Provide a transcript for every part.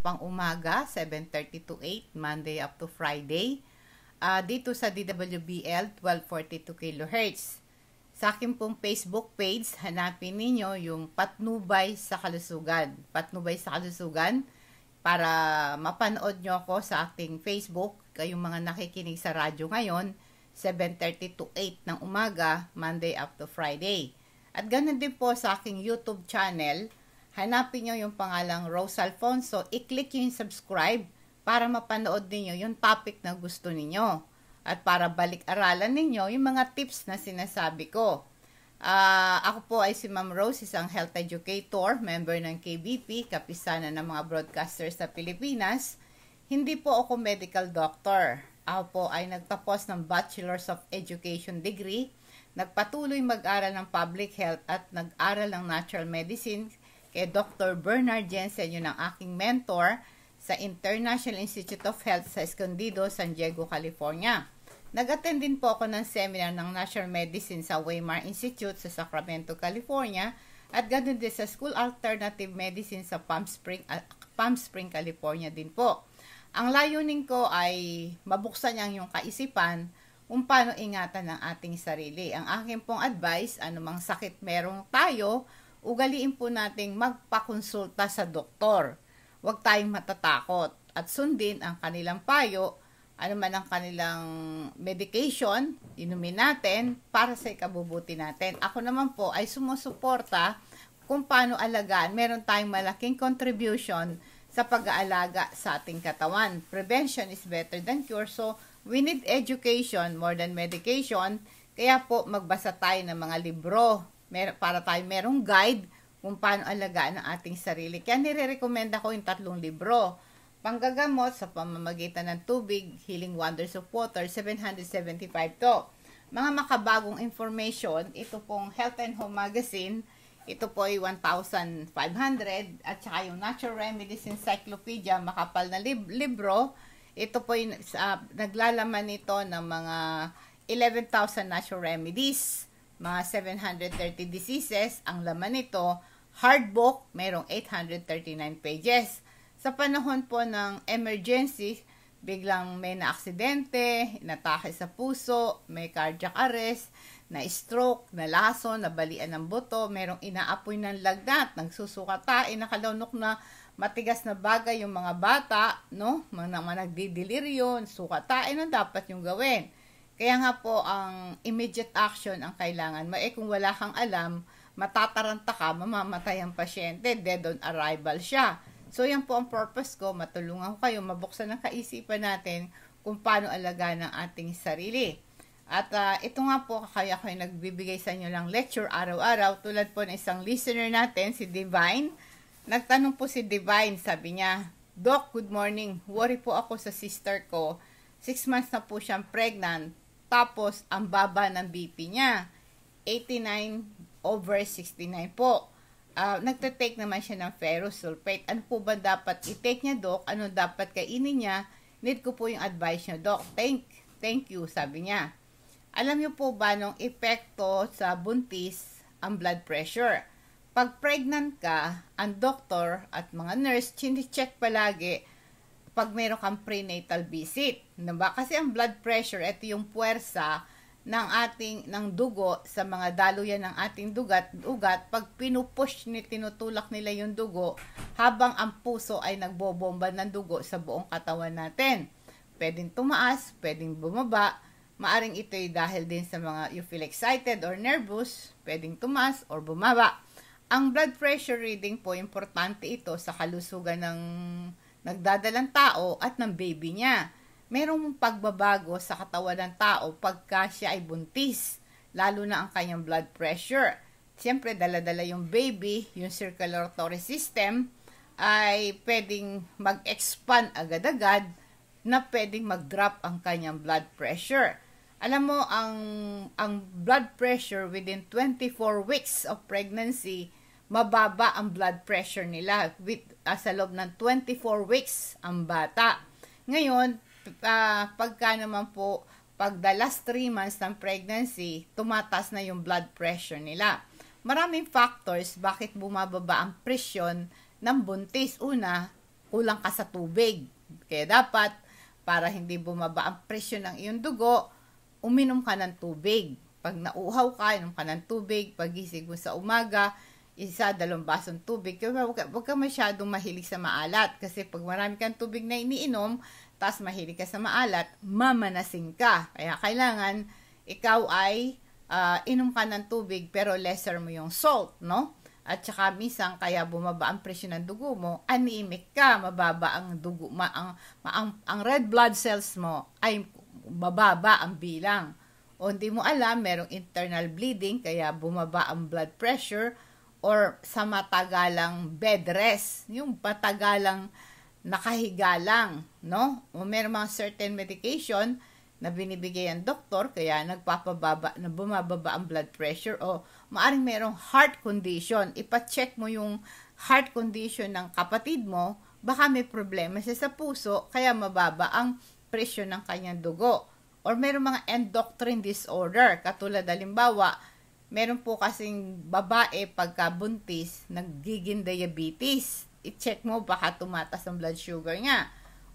pang umaga, 7.30 to 8, Monday up to Friday. Uh, dito sa DWBL, 1242 kHz. Sa akin pong Facebook page, hanapin ninyo yung Patnubay sa Kalusugan. Patnubay sa Kalusugan para mapanood nyo ako sa ating Facebook. Kayong mga nakikinig sa radyo ngayon, 7.30 to 8 ng umaga, Monday up to Friday. At ganun din po sa aking YouTube channel, hanapin nyo yung pangalang Rose Alfonso, i-click yung subscribe para mapanood ninyo yung topic na gusto ninyo at para balik-aralan ninyo yung mga tips na sinasabi ko. Uh, ako po ay si Ma'am Rose, isang health educator, member ng KBP, kapisanan ng mga broadcasters sa Pilipinas. Hindi po ako medical doctor. Ako po ay nagtapos ng Bachelor's of Education degree, nagpatuloy mag-aral ng public health at nag-aral ng natural medicine kay eh, Dr. Bernard Jensen, yun ang aking mentor sa International Institute of Health sa Escondido, San Diego, California. Nag-attend din po ako ng seminar ng National Medicine sa Weimar Institute sa Sacramento, California at ganoon din sa School Alternative Medicine sa Palm Spring, uh, Palm Spring, California din po. Ang layunin ko ay mabuksan ang yung kaisipan kung paano ingatan ang ating sarili. Ang aking pong advice, anumang sakit merong tayo, ugaliin po nating magpakonsulta sa doktor. Huwag tayong matatakot at sundin ang kanilang payo, ano man ang kanilang medication, inumin natin para sa ikabubuti natin. Ako naman po ay sumusuporta kung paano alagaan. Meron tayong malaking contribution sa pag-aalaga sa ating katawan. Prevention is better than cure. So, we need education more than medication. Kaya po, magbasa tayo ng mga libro mer para tayo merong guide kung paano alagaan ang ating sarili. Kaya nire-recommend ako yung tatlong libro. Panggagamot sa pamamagitan ng tubig, Healing Wonders of Water, 775 to. Mga makabagong information, ito pong Health and Home Magazine, ito po ay 1,500 at saka yung Natural Remedies Encyclopedia, makapal na lib- libro. Ito po ay uh, naglalaman nito ng mga 11,000 natural remedies mga 730 diseases. Ang laman nito, hard book, merong 839 pages. Sa panahon po ng emergency, biglang may naaksidente, natake sa puso, may cardiac arrest, na stroke, na laso, balian ng buto, merong inaapoy ng lagnat, nagsusukatain, eh, nakalaunok na matigas na bagay yung mga bata, no? Mga nagdidelirio, sukatain, eh, ano dapat yung gawin? Kaya nga po, ang immediate action ang kailangan mo. Eh, kung wala kang alam, matataranta ka, mamamatay ang pasyente, dead on arrival siya. So, yan po ang purpose ko, matulungan ko kayo, mabuksan ang kaisipan natin kung paano alagaan ang ating sarili. At uh, ito nga po, kaya ko yung nagbibigay sa inyo lang lecture araw-araw, tulad po ng isang listener natin, si Divine. Nagtanong po si Divine, sabi niya, Doc, good morning. Worry po ako sa sister ko. Six months na po siyang pregnant. Tapos, ang baba ng BP niya, 89 over 69 po. Uh, ah, nagtatake naman siya ng ferrous sulfate. Ano po ba dapat i-take niya, Doc? Ano dapat kainin niya? Need ko po yung advice niyo, Doc. Thank, thank you, sabi niya. Alam niyo po ba nung epekto sa buntis ang blood pressure? Pag pregnant ka, ang doctor at mga nurse, chinecheck palagi pag meron kang prenatal visit. 'di ba? Kasi ang blood pressure, ito yung puwersa ng ating ng dugo sa mga daluyan ng ating dugat ugat pag pinupush ni tinutulak nila yung dugo habang ang puso ay nagbobomba ng dugo sa buong katawan natin pwedeng tumaas pwedeng bumaba maaring ito ay dahil din sa mga you feel excited or nervous pwedeng tumaas or bumaba ang blood pressure reading po importante ito sa kalusugan ng nagdadalang tao at ng baby niya. Merong pagbabago sa katawan ng tao pagka siya ay buntis, lalo na ang kanyang blood pressure. Siyempre, daladala yung baby, yung circulatory system ay pwedeng mag-expand agad-agad na pwedeng mag-drop ang kanyang blood pressure. Alam mo, ang, ang blood pressure within 24 weeks of pregnancy mababa ang blood pressure nila with uh, sa loob ng 24 weeks ang bata. Ngayon, uh, pagka naman po pag the last 3 months ng pregnancy, tumatas na yung blood pressure nila. Maraming factors bakit bumababa ang presyon ng buntis. Una, kulang ka sa tubig. Kaya dapat, para hindi bumaba ang presyon ng iyong dugo, uminom ka ng tubig. Pag nauhaw ka, inom ka ng tubig. Pag gising mo sa umaga, isa, dalawang basong tubig. Kaya huwag ka, huwag ka masyadong mahilig sa maalat. Kasi pag marami kang tubig na iniinom, tapos mahilig ka sa maalat, mamanasing ka. Kaya kailangan ikaw ay uh, inom ka ng tubig pero lesser mo yung salt, no? At saka minsan kaya bumaba ang presyo ng dugo mo, anemic ka, mababa ang dugo, ma, ang, ma, ang, ang red blood cells mo ay mababa ang bilang. O hindi mo alam, merong internal bleeding, kaya bumaba ang blood pressure, or sa matagalang bed rest, yung patagalang nakahiga lang, no? O may mga certain medication na binibigay ang doktor, kaya nagpapababa, na bumababa ang blood pressure o maaring mayroong heart condition. Ipacheck mo yung heart condition ng kapatid mo, baka may problema siya sa puso, kaya mababa ang presyo ng kanyang dugo. Or mayroong mga endocrine disorder, katulad halimbawa, meron po kasing babae pagka buntis, nagiging diabetes. I-check mo baka tumatas ang blood sugar niya.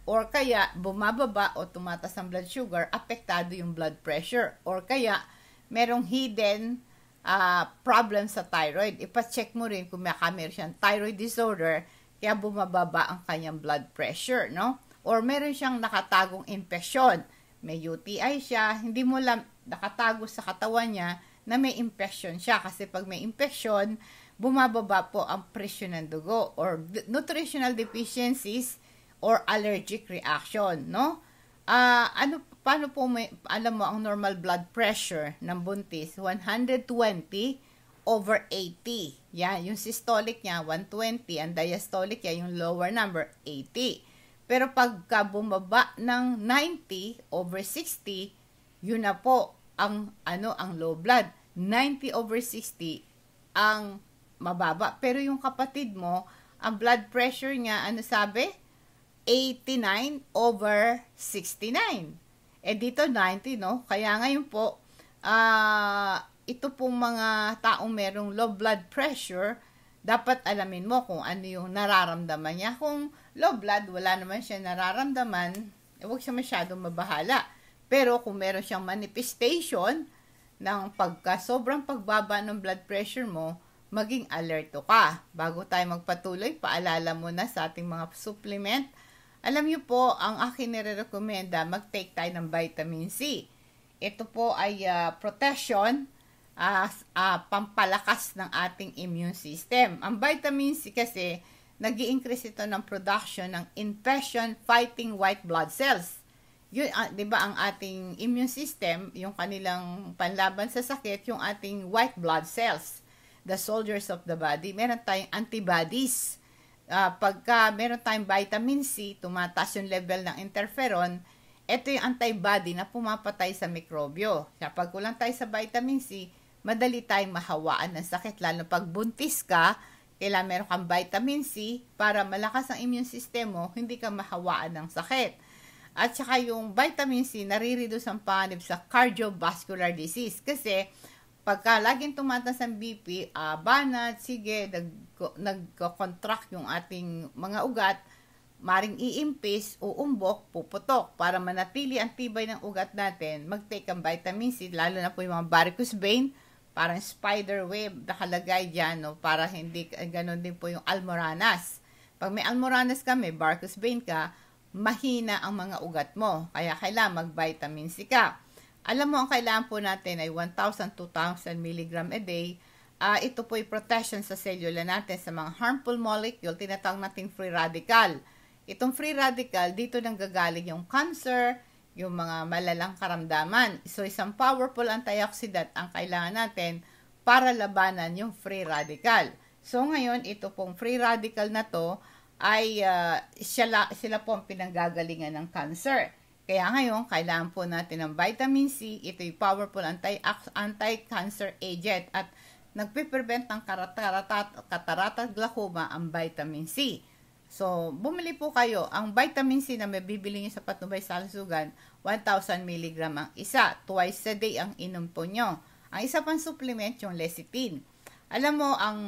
Or kaya bumababa o tumatas ang blood sugar, apektado yung blood pressure. Or kaya merong hidden uh, problem sa thyroid. Ipa-check mo rin kung may kamera siyang thyroid disorder, kaya bumababa ang kanyang blood pressure, no? Or meron siyang nakatagong infeksyon. May UTI siya, hindi mo lang nakatago sa katawan niya, na may infection siya. Kasi pag may infection, bumababa po ang presyo ng dugo or nutritional deficiencies or allergic reaction, no? Uh, ano, paano po may, alam mo, ang normal blood pressure ng buntis, 120 over 80. Yan, yung systolic niya, 120. Ang diastolic niya, yung lower number, 80. Pero pagka bumaba ng 90 over 60, yun na po, ang ano ang low blood. 90 over 60 ang mababa. Pero yung kapatid mo, ang blood pressure niya, ano sabi? 89 over 69. Eh dito 90, no? Kaya ngayon po, uh, ito pong mga taong merong low blood pressure, dapat alamin mo kung ano yung nararamdaman niya. Kung low blood, wala naman siya nararamdaman, eh, huwag siya masyadong mabahala pero kung meron siyang manifestation ng pagka sobrang pagbaba ng blood pressure mo, maging alerto ka. Bago tayo magpatuloy, paalala muna sa ating mga supplement. Alam niyo po, ang akin nire-recommenda, mag-take tayo ng vitamin C. Ito po ay uh, protection uh, uh, pampalakas ng ating immune system. Ang vitamin C kasi, nag increase ito ng production ng infection-fighting white blood cells yun, uh, 'di ba ang ating immune system, yung kanilang panlaban sa sakit, yung ating white blood cells, the soldiers of the body, meron tayong antibodies. Uh, pagka meron tayong vitamin C, tumataas yung level ng interferon, ito yung antibody na pumapatay sa mikrobyo. Kapag kulang tayo sa vitamin C, madali tayong mahawaan ng sakit. Lalo pag buntis ka, kailangan meron kang vitamin C para malakas ang immune system mo, hindi ka mahawaan ng sakit. At saka yung vitamin C, nare-reduce ang panib sa cardiovascular disease. Kasi, pagka laging tumatas ang BP, uh, ah, banat, sige, nagko-contract yung ating mga ugat, maring iimpis, uumbok, puputok. Para manatili ang tibay ng ugat natin, mag-take ang vitamin C, lalo na po yung mga varicose vein, parang spider web nakalagay dyan, no? para hindi, eh, ganun din po yung almoranas. Pag may almoranas ka, may varicose vein ka, mahina ang mga ugat mo. Kaya kailangan mag-vitamin C ka. Alam mo, ang kailangan po natin ay 1,000-2,000 mg a day. Uh, ito po ay protection sa selula natin sa mga harmful molecule, tinatawag natin free radical. Itong free radical, dito nang gagaling yung cancer, yung mga malalang karamdaman. So, isang powerful antioxidant ang kailangan natin para labanan yung free radical. So, ngayon, ito pong free radical na to, ay uh, ah, sila, sila po ang pinanggagalingan ng cancer. Kaya ngayon, kailangan po natin ng vitamin C. Ito'y powerful anti, anti-cancer agent at nagpiprevent ng katarata glaucoma ang vitamin C. So, bumili po kayo. Ang vitamin C na may bibili nyo sa patnubay sa alusugan, 1,000 mg ang isa. Twice a day ang inom po nyo. Ang isa pang supplement, yung lecithin. Alam mo, ang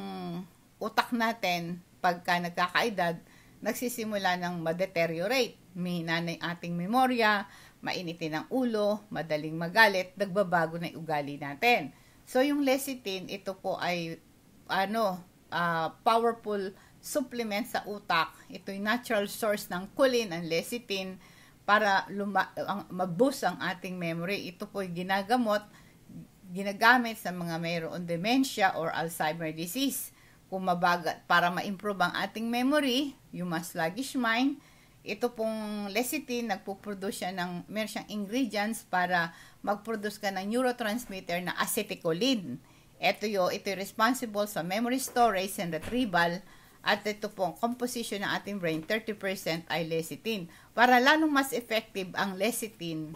utak natin, pagka nagkakaedad, nagsisimula ng madeteriorate. deteriorate Mihina na yung ating memorya, mainitin ang ulo, madaling magalit, nagbabago na yung ugali natin. So, yung lecithin, ito po ay ano, uh, powerful supplement sa utak. Ito yung natural source ng choline, ang lecithin, para luma, ang, maboost ang ating memory. Ito po yung ginagamot, ginagamit sa mga mayroon dementia or Alzheimer's disease umabag at para ma-improve ang ating memory, yung mas sluggish mind, ito pong lecithin, nagpo-produce siya ng, meron siyang ingredients para mag-produce ka ng neurotransmitter na acetylcholine. Ito yo, ito yung responsible sa memory storage and retrieval at ito pong composition ng ating brain, 30% ay lecithin. Para lalong mas effective ang lecithin,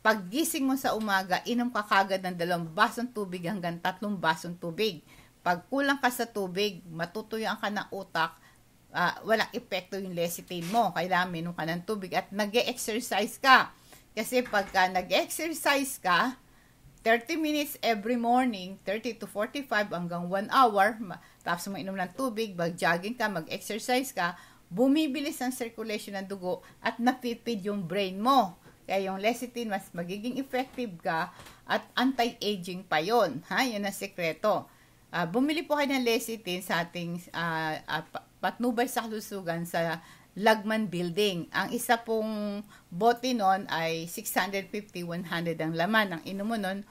paggising mo sa umaga, inom ka kagad ng dalawang basong tubig hanggang tatlong basong tubig. Pag kulang ka sa tubig, matutuyuan ka ng utak, uh, walang epekto yung lecithin mo. Kailangan minum ka ng tubig at nag exercise ka. Kasi pagka nag-exercise ka, 30 minutes every morning, 30 to 45 hanggang 1 hour, tapos mainom ng tubig, mag-jogging ka, mag-exercise ka, bumibilis ang circulation ng dugo at napipid yung brain mo. Kaya yung lecithin, mas magiging effective ka at anti-aging pa yon. Ha? Yun ang sekreto. Uh, bumili po kayo ng lecithin sa ating uh, uh, patnubay sa kalusugan sa Lagman Building. Ang isa pong bote nun ay 650-100 ang laman. Ang inom mo nun,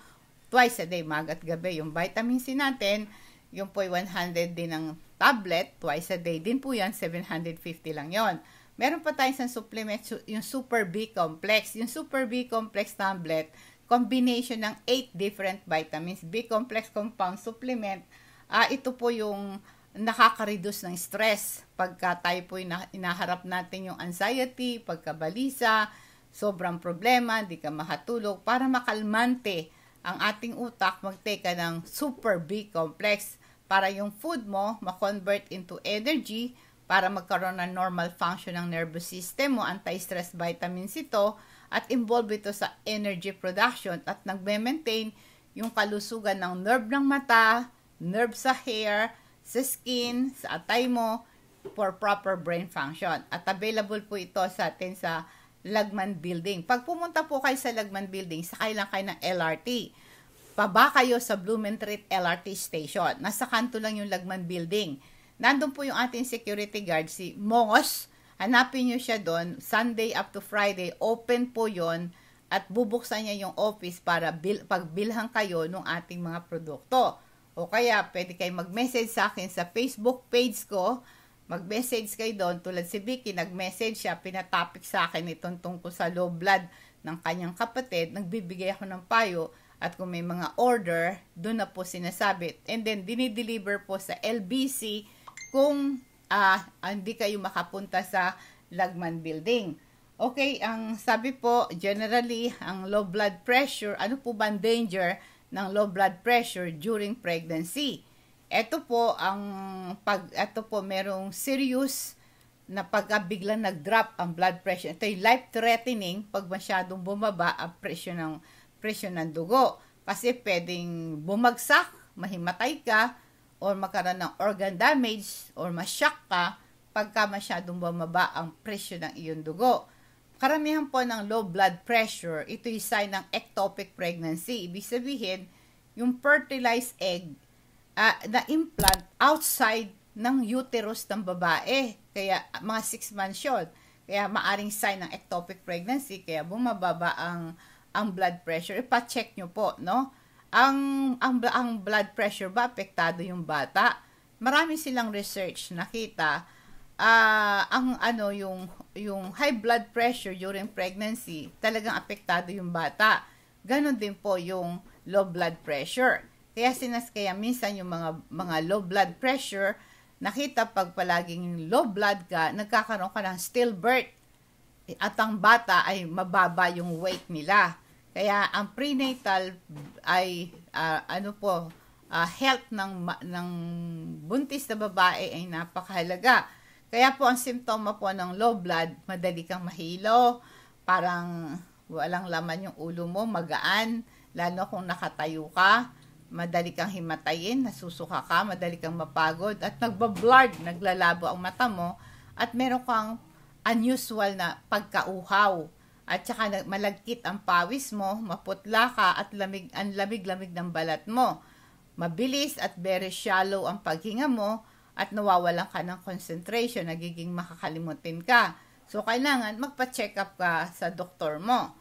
twice a day, mag at gabi. Yung vitamin C natin, yung po 100 din ang tablet, twice a day din po yan, 750 lang yon. Meron pa tayo isang supplement, yung Super B Complex. Yung Super B Complex tablet, combination ng 8 different vitamins, B complex compound supplement. Uh, ito po yung nakaka-reduce ng stress pagka tayo po inaharap natin yung anxiety, pagkabalisa, sobrang problema, di ka makatulog. Para makalmante ang ating utak, mag ka ng super B complex para yung food mo ma-convert into energy para magkaroon ng normal function ng nervous system mo. Anti-stress vitamins ito at involved ito sa energy production at nagme-maintain yung kalusugan ng nerve ng mata, nerve sa hair, sa skin, sa atay mo for proper brain function. At available po ito sa atin sa Lagman Building. Pag pumunta po kayo sa Lagman Building, sakay lang kayo ng LRT. Paba kayo sa Blumentritt LRT Station. Nasa kanto lang yung Lagman Building. Nandun po yung ating security guard, si Mongos Hanapin nyo siya doon, Sunday up to Friday, open po yon at bubuksan niya yung office para bil, pagbilhan kayo ng ating mga produkto. O kaya, pwede kayo mag-message sa akin sa Facebook page ko. Mag-message kayo doon. Tulad si Vicky, nag-message siya, pinatopic sa akin itong tungkol sa low blood ng kanyang kapatid. Nagbibigay ako ng payo. At kung may mga order, doon na po sinasabit. And then, dinideliver po sa LBC kung uh, hindi kayo makapunta sa Lagman Building. Okay, ang sabi po, generally, ang low blood pressure, ano po ba danger ng low blood pressure during pregnancy? Ito po ang pag ito po merong serious na pagkabigla nag-drop ang blood pressure. Ito life threatening pag masyadong bumaba ang pressure ng pressure ng dugo kasi pwedeng bumagsak, mahimatay ka, or magkaroon ng organ damage or masyak ka pagka masyadong bumaba ang presyo ng iyong dugo. Karamihan po ng low blood pressure, ito'y sign ng ectopic pregnancy. Ibig sabihin, yung fertilized egg uh, na implant outside ng uterus ng babae. Kaya mga 6 months yun. Kaya maaring sign ng ectopic pregnancy, kaya bumababa ang ang blood pressure. Ipa-check nyo po, no? ang, ang, ang blood pressure ba apektado yung bata? Marami silang research nakita uh, ang ano yung yung high blood pressure during pregnancy, talagang apektado yung bata. Ganon din po yung low blood pressure. Kaya sinas kaya minsan yung mga mga low blood pressure, nakita pag palaging low blood ka, nagkakaroon ka ng stillbirth. At ang bata ay mababa yung weight nila. Kaya ang prenatal ay uh, ano po, uh, health ng ng buntis na babae ay napakahalaga. Kaya po ang simptoma po ng low blood, madali kang mahilo, parang walang laman yung ulo mo, magaan, lalo kung nakatayo ka, madali kang himatayin, nasusuka ka, madali kang mapagod, at nagbablard, naglalabo ang mata mo, at meron kang unusual na pagkauhaw at saka malagkit ang pawis mo, maputla ka at lamig, ang lamig-lamig ng balat mo. Mabilis at very shallow ang paghinga mo at nawawalan ka ng concentration, nagiging makakalimutin ka. So, kailangan magpa-check up ka sa doktor mo.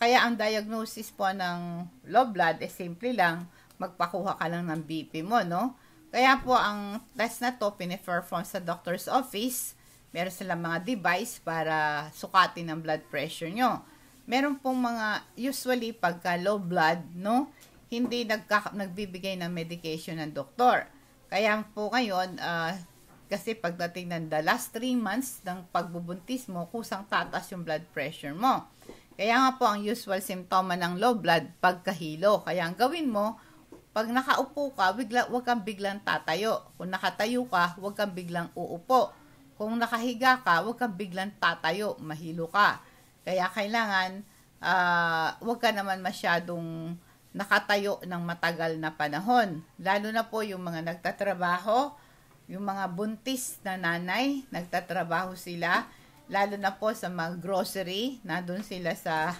Kaya ang diagnosis po ng low blood, ay simple lang, magpakuha ka lang ng BP mo, no? Kaya po, ang test na to, piniperform sa doctor's office, Meron silang mga device para sukatin ang blood pressure nyo. Meron pong mga, usually pagka low blood, no, hindi nagka, nagbibigay ng medication ng doktor. Kaya po ngayon, uh, kasi pagdating ng the last 3 months ng pagbubuntis mo, kusang tatas yung blood pressure mo. Kaya nga po ang usual simptoma ng low blood, pagkahilo. Kaya ang gawin mo, pag nakaupo ka, bigla, huwag kang biglang tatayo. Kung nakatayo ka, huwag kang biglang uupo kung nakahiga ka, huwag kang biglang tatayo, mahilo ka. Kaya kailangan, uh, huwag ka naman masyadong nakatayo ng matagal na panahon. Lalo na po yung mga nagtatrabaho, yung mga buntis na nanay, nagtatrabaho sila. Lalo na po sa mga grocery, na doon sila sa,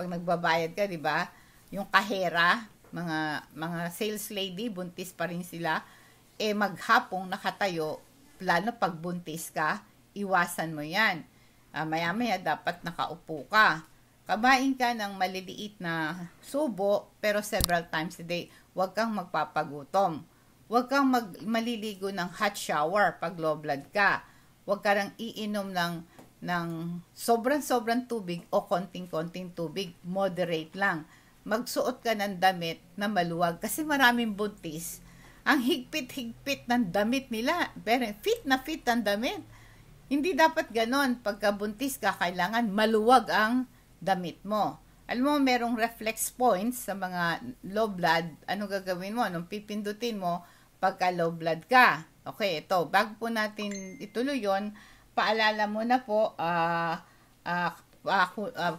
pag nagbabayad ka, di ba? Yung kahera, mga, mga sales lady, buntis pa rin sila. Eh maghapong nakatayo, lalo pag buntis ka, iwasan mo yan. Uh, maya-maya dapat nakaupo ka. Kabain ka ng maliliit na subo pero several times a day. Huwag kang magpapagutom. Huwag kang mag maliligo ng hot shower pag low blood ka. Huwag ka lang iinom ng, ng sobrang-sobrang tubig o konting-konting tubig. Moderate lang. Magsuot ka ng damit na maluwag kasi maraming buntis ang higpit-higpit ng damit nila. Very fit na fit ang damit. Hindi dapat ganon. Pagka buntis ka, kailangan maluwag ang damit mo. Alam mo, merong reflex points sa mga low blood. Ano gagawin mo? Anong pipindutin mo pagka low blood ka? Okay, ito. Bago po natin ituloy yon paalala mo na po, uh, uh, uh, uh,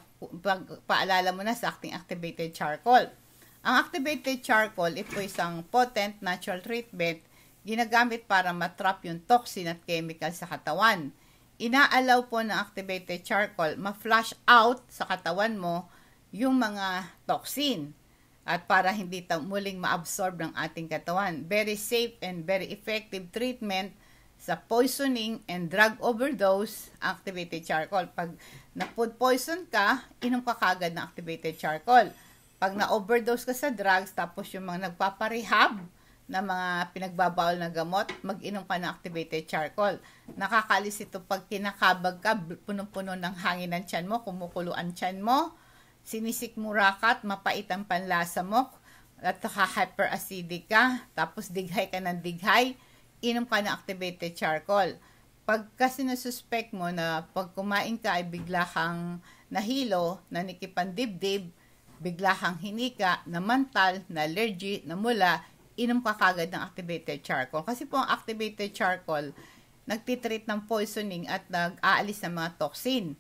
paalala mo na sa acting activated charcoal. Ang activated charcoal, ito isang potent natural treatment ginagamit para matrap yung toxin at chemical sa katawan. Inaalaw po ng activated charcoal ma-flush out sa katawan mo yung mga toxin at para hindi ta muling ma-absorb ng ating katawan. Very safe and very effective treatment sa poisoning and drug overdose, activated charcoal. Pag na-food poison ka, inom ka kagad ng activated charcoal pag na-overdose ka sa drugs, tapos yung mga nagpaparehab na mga pinagbabawal na gamot, mag-inom ka ng activated charcoal. Nakakalis ito pag kinakabag ka, punong-puno ng hangin ang tiyan mo, kumukulo ang tiyan mo, sinisikmura ka at mapait ang panlasa mo, at naka hyperacidic ka, tapos dighay ka ng dighay, inom ka ng activated charcoal. Pag kasi nasuspect mo na pag kumain ka ay bigla kang nahilo, nanikipang dibdib, biglahang hinika, namantal, na allergy, na mula, inom ka kagad ng activated charcoal. Kasi po ang activated charcoal, nagtitreat ng poisoning at nag-aalis ng mga toxin.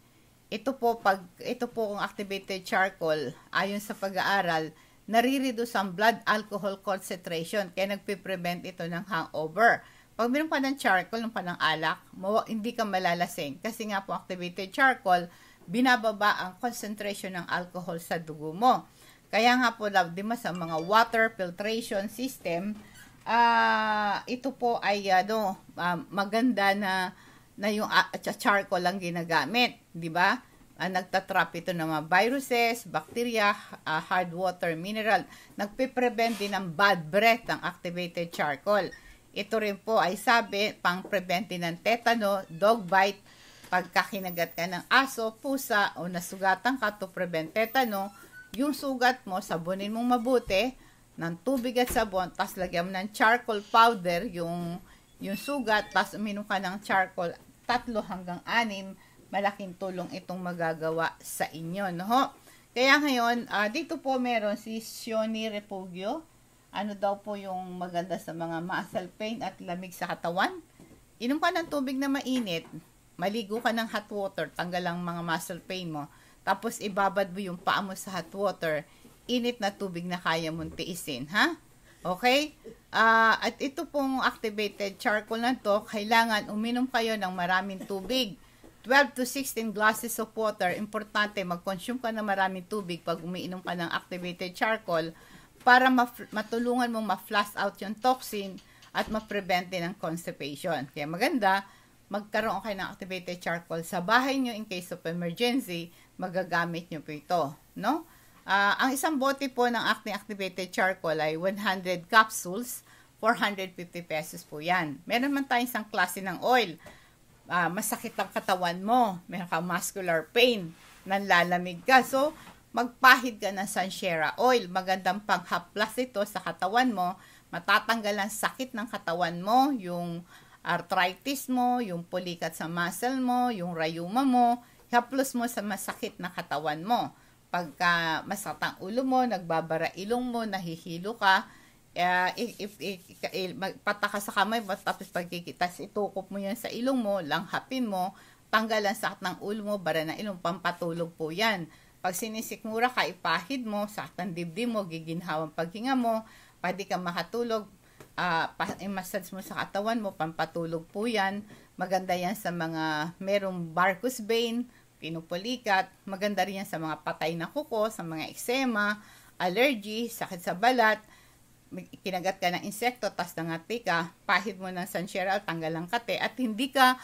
Ito po, pag, ito po kung activated charcoal, ayon sa pag-aaral, narireduce ang blood alcohol concentration kaya nagpe-prevent ito ng hangover. Pag meron ka ng charcoal, ng panang alak, hindi ka malalasing. Kasi nga po activated charcoal, binababa ang concentration ng alcohol sa dugo mo. Kaya nga po, labdima sa mga water filtration system, uh, ito po ay ano, uh, maganda na na yung uh, charcoal lang ginagamit, di ba? Uh, nagtatrap ito ng mga viruses, bacteria, uh, hard water, mineral. Nagpe-prevent din ng bad breath ang activated charcoal. Ito rin po ay sabi pang prevent din ng tetano, dog bite, Pagkakinagat ka ng aso, pusa o nasugatan ka to prevent tetano, yung sugat mo, sabunin mong mabuti ng tubig at sabon, tapos lagyan mo ng charcoal powder yung, yung sugat, tapos uminom ka ng charcoal, tatlo hanggang anim, malaking tulong itong magagawa sa inyo. No? Kaya ngayon, uh, dito po meron si Sioni Repugio. Ano daw po yung maganda sa mga muscle pain at lamig sa katawan? Inom ka ng tubig na mainit maligo ka ng hot water, tanggal ang mga muscle pain mo, tapos ibabad mo yung paa mo sa hot water, init na tubig na kaya mong tiisin, ha? Okay? Uh, at ito pong activated charcoal na to, kailangan uminom kayo ng maraming tubig. 12 to 16 glasses of water. Importante, mag-consume ka ng maraming tubig pag umiinom ka ng activated charcoal para matulungan mong ma-flush out yung toxin at ma-prevent din ang constipation. Kaya maganda, magkaroon kayo ng activated charcoal sa bahay nyo in case of emergency, magagamit nyo po ito, no? Uh, ang isang bote po ng acne activated charcoal ay 100 capsules, 450 pesos po yan. Meron man tayong isang klase ng oil. Uh, masakit ang katawan mo, meron ka muscular pain, nanlalamig ka. So, magpahid ka ng sunshera oil. Magandang pang-half panghaplas ito sa katawan mo. Matatanggal ang sakit ng katawan mo, yung arthritis mo, yung pulikat sa muscle mo, yung rayuma mo, haplos mo sa masakit na katawan mo. Pagka masakit ang ulo mo, nagbabara ilong mo, nahihilo ka, uh, if, if, if, pata ka sa kamay, tapos pagkikitas, itukop mo yan sa ilong mo, langhapin mo, tanggalan sa sakit ng ulo mo, bara ng ilong, pampatulog po yan. Pag sinisikmura ka, ipahid mo, sakit ng dibdib mo, giginhawang paghinga mo, pwede kang makatulog, uh, ah, i-massage mo sa katawan mo, pampatulog po yan. Maganda yan sa mga merong varicose vein, pinupulikat. Maganda rin yan sa mga patay na kuko, sa mga eksema, allergy, sakit sa balat, kinagat ka ng insekto, tas nangati ka, pahid mo ng sancheral, tanggal ang kate, at hindi ka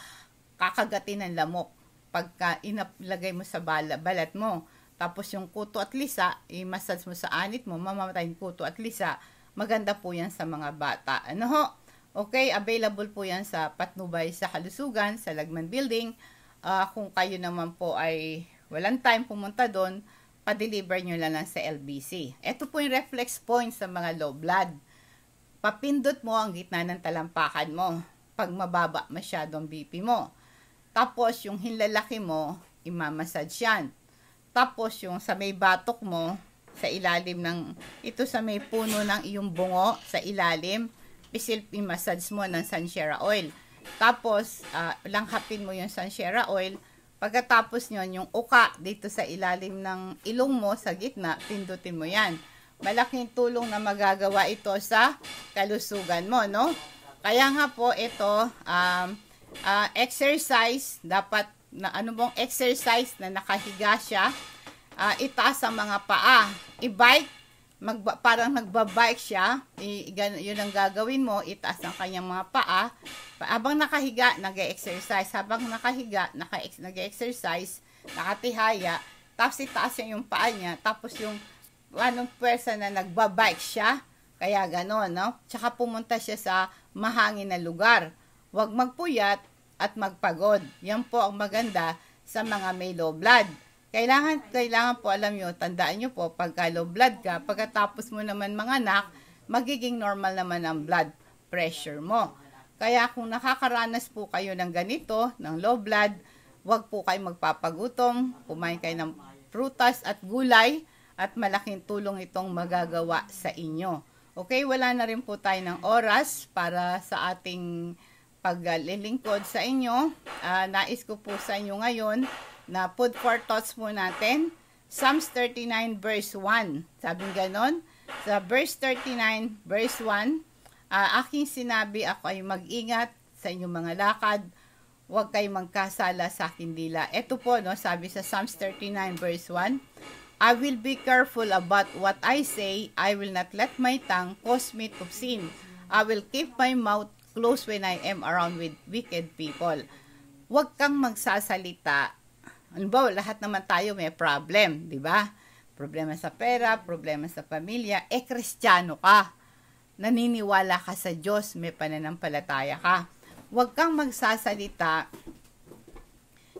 kakagatin ng lamok pagka inalagay mo sa bala, balat mo. Tapos yung kuto at lisa, i-massage mo sa anit mo, mamamatay yung kuto at lisa, Maganda po yan sa mga bata. Ano ho? Okay, available po yan sa Patnubay sa Kalusugan, sa Lagman Building. Uh, kung kayo naman po ay walang time pumunta doon, pa-deliver nyo lang, lang sa LBC. Ito po yung reflex point sa mga low blood. Papindot mo ang gitna ng talampakan mo pag mababa masyadong BP mo. Tapos yung hinlalaki mo, imamasad yan. Tapos yung sa may batok mo, sa ilalim ng, ito sa may puno ng iyong bungo, sa ilalim, pisil i-massage mo ng sunshera oil. Tapos, uh, langhapin mo yung sunshera oil. Pagkatapos nyon, yung uka dito sa ilalim ng ilong mo, sa gitna, pindutin mo yan. Malaking tulong na magagawa ito sa kalusugan mo, no? Kaya nga po, ito, um, uh, exercise, dapat na ano bang exercise na nakahiga siya uh, itaas ang mga paa. I-bike, mag, parang nagbabike siya, I, yun ang gagawin mo, itaas ang kanyang mga paa. Habang nakahiga, nag-exercise. Habang nakahiga, naka nag-exercise, nakatihaya, tapos itaas niya yung paa niya, tapos yung anong pwersa na nagbabike siya, kaya gano'n, no? Tsaka pumunta siya sa mahangin na lugar. Huwag magpuyat at magpagod. Yan po ang maganda sa mga may low blood. Kailangan, kailangan po alam niyo tandaan niyo po, pagka low blood ka, pagkatapos mo naman manganak, magiging normal naman ang blood pressure mo. Kaya kung nakakaranas po kayo ng ganito, ng low blood, huwag po kayo magpapagutom, kumain kayo ng prutas at gulay, at malaking tulong itong magagawa sa inyo. Okay, wala na rin po tayo ng oras para sa ating paglilingkod sa inyo. Uh, nais ko po sa inyo ngayon na food for thoughts po natin. Psalms 39 verse 1. Sabing ganon, sa verse 39 verse 1, uh, ah, aking sinabi ako ay mag-ingat sa inyong mga lakad, huwag kayong magkasala sa akin dila. Ito po, no, sabi sa Psalms 39 verse 1, I will be careful about what I say. I will not let my tongue cause me to sin. I will keep my mouth closed when I am around with wicked people. Huwag kang magsasalita ano ba, lahat naman tayo may problem, di ba? Problema sa pera, problema sa pamilya. Eh, kristyano ka. Naniniwala ka sa Diyos, may pananampalataya ka. Huwag kang magsasalita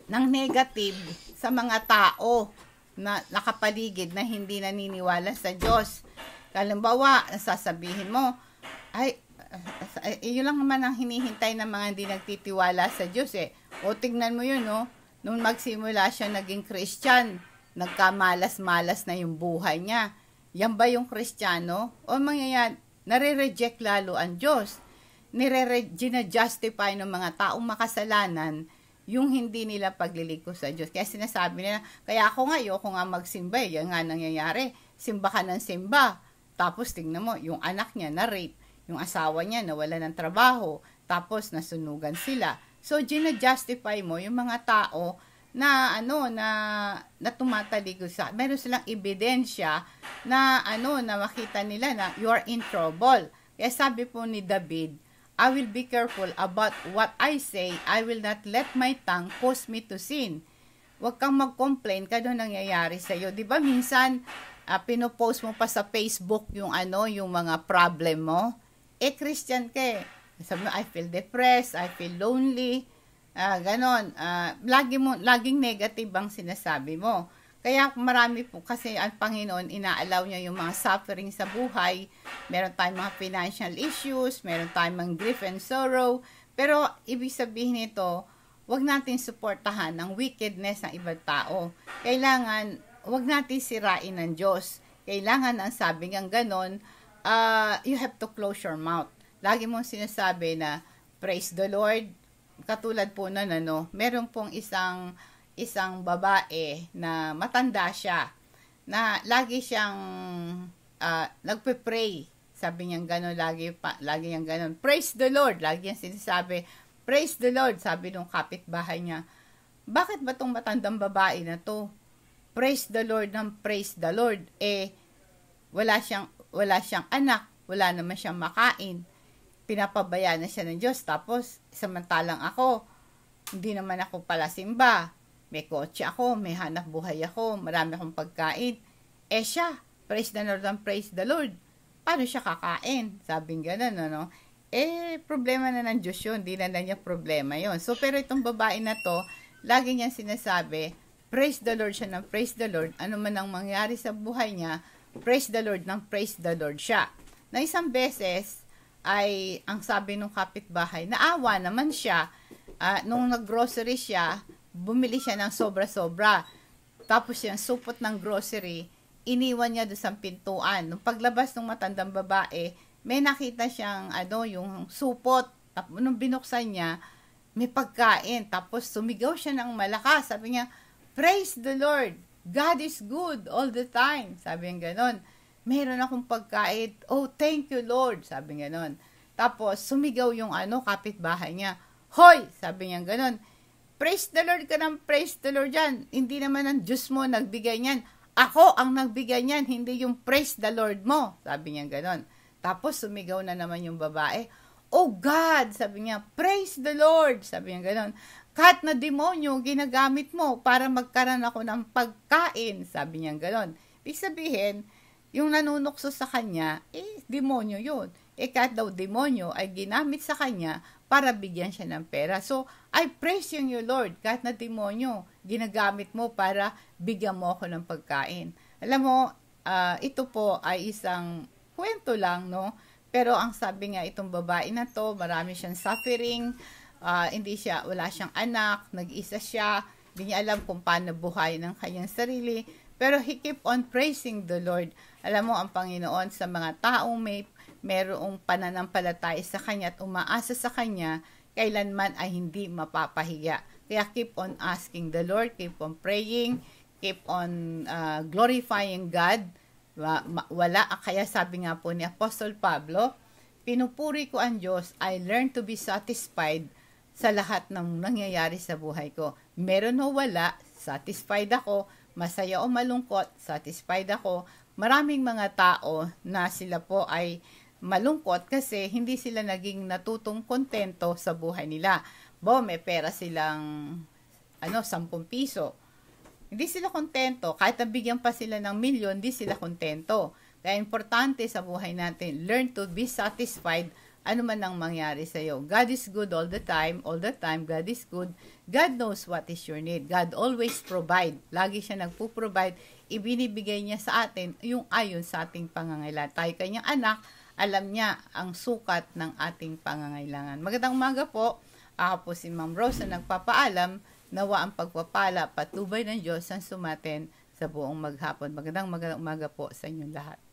ng negative sa mga tao na nakapaligid na hindi naniniwala sa Diyos. Kalimbawa, sasabihin mo, ay, iyon lang naman ang hinihintay ng mga hindi nagtitiwala sa Diyos eh. O tignan mo yun, no? Nung magsimula siya naging Christian, nagkamalas-malas na yung buhay niya. Yan ba yung Kristiyano? O mangyayan, nare-reject lalo ang Diyos. Nire-justify ng mga taong makasalanan yung hindi nila pagliligtas sa Diyos. Kaya sinasabi nila, kaya ako nga, ayoko nga magsimba. Eh. Yan nga nangyayari. Simba ka ng simba. Tapos tingnan mo, yung anak niya na-rape. Yung asawa niya nawala ng trabaho. Tapos nasunugan sila. So, gina-justify mo yung mga tao na ano na na tumatalikod sa meron silang ebidensya na ano na makita nila na you are in trouble. Kaya sabi po ni David, I will be careful about what I say. I will not let my tongue cause me to sin. Huwag kang mag-complain ka doon nangyayari sa iyo. 'Di ba minsan uh, pinopost mo pa sa Facebook yung ano, yung mga problem mo. Eh Christian ka eh. Sabi mo, I feel depressed, I feel lonely, uh, ganon. Uh, lagi mo, laging negative ang sinasabi mo. Kaya marami po kasi ang Panginoon inaalaw niya yung mga suffering sa buhay. Meron tayong mga financial issues, meron tayong mga grief and sorrow. Pero ibig sabihin nito, wag natin suportahan ang wickedness ng ibang tao. Kailangan, wag natin sirain ng Diyos. Kailangan ang sabi ng ganon, uh, you have to close your mouth lagi mong sinasabi na praise the Lord. Katulad po nun, ano, meron pong isang isang babae na matanda siya na lagi siyang uh, nagpe-pray. Sabi niya gano'n, lagi, pa, lagi niyang gano'n. Praise the Lord! Lagi niyang sinasabi, praise the Lord! Sabi nung kapitbahay niya, bakit ba tong matandang babae na to? Praise the Lord ng praise the Lord. Eh, wala siyang, wala siyang anak, wala naman siyang makain pinapabaya na siya ng Diyos. Tapos, samantalang ako, hindi naman ako pala simba. May kotse ako, may hanap buhay ako, marami akong pagkain. Eh siya, praise the Lord and praise the Lord. Paano siya kakain? Sabing ganun, ano? Eh, problema na ng Diyos yun. Hindi na na niya problema yon. So, pero itong babae na to, lagi niyang sinasabi, praise the Lord siya ng praise the Lord. Ano man ang mangyari sa buhay niya, praise the Lord ng praise the Lord siya. Na isang beses, ay ang sabi ng kapitbahay, naawa naman siya. Uh, nung naggrocery siya, bumili siya ng sobra-sobra. Tapos yung supot ng grocery, iniwan niya doon sa pintuan. Nung paglabas ng matandang babae, may nakita siyang ano, yung supot. Tapos nung binuksan niya, may pagkain. Tapos sumigaw siya ng malakas. Sabi niya, Praise the Lord! God is good all the time. Sabi niya ganon meron akong pagkain. Oh, thank you, Lord. Sabi niya nun. Tapos, sumigaw yung ano, kapitbahay niya. Hoy! Sabi niya ganun. Praise the Lord ka ng praise the Lord dyan. Hindi naman ang Diyos mo nagbigay niyan. Ako ang nagbigay niyan, hindi yung praise the Lord mo. Sabi niya ganun. Tapos, sumigaw na naman yung babae. Oh God! Sabi niya, praise the Lord! Sabi niya ganun. Kahit na demonyo, ginagamit mo para magkaroon ako ng pagkain. Sabi niya ganun. Ibig sabihin, yung nanunukso sa kanya, eh, demonyo yun. Eh, kahit daw demonyo ay ginamit sa kanya para bigyan siya ng pera. So, I praise you, you Lord, kahit na demonyo, ginagamit mo para bigyan mo ako ng pagkain. Alam mo, uh, ito po ay isang kwento lang, no? Pero ang sabi nga itong babae na to, marami siyang suffering, uh, hindi siya, wala siyang anak, nag-isa siya, hindi niya alam kung paano buhay ng kanyang sarili. Pero he keep on praising the Lord. Alam mo ang Panginoon sa mga taong may merong pananampalataya sa Kanya at umaasa sa Kanya, kailanman ay hindi mapapahiya. Kaya keep on asking the Lord, keep on praying, keep on uh, glorifying God. Wala, ah, kaya sabi nga po ni Apostle Pablo, pinupuri ko ang Diyos, I learn to be satisfied sa lahat ng nangyayari sa buhay ko. Meron o wala, satisfied ako. Masaya o malungkot, satisfied ako maraming mga tao na sila po ay malungkot kasi hindi sila naging natutong kontento sa buhay nila. Bo, may pera silang ano, 10 piso. Hindi sila kontento. Kahit nabigyan pa sila ng milyon, hindi sila kontento. Kaya importante sa buhay natin, learn to be satisfied ano man ang mangyari sa iyo. God is good all the time, all the time God is good. God knows what is your need. God always provide. Lagi siya nagpo-provide ibinibigay niya sa atin yung ayon sa ating pangangailangan. Tayo kanyang anak, alam niya ang sukat ng ating pangangailangan. Magandang umaga po. Ako po si Ma'am Rosa nagpapaalam nawa ang pagpapala patubay ng Diyos ang sumatin sa buong maghapon. Magandang magandang umaga po sa inyong lahat.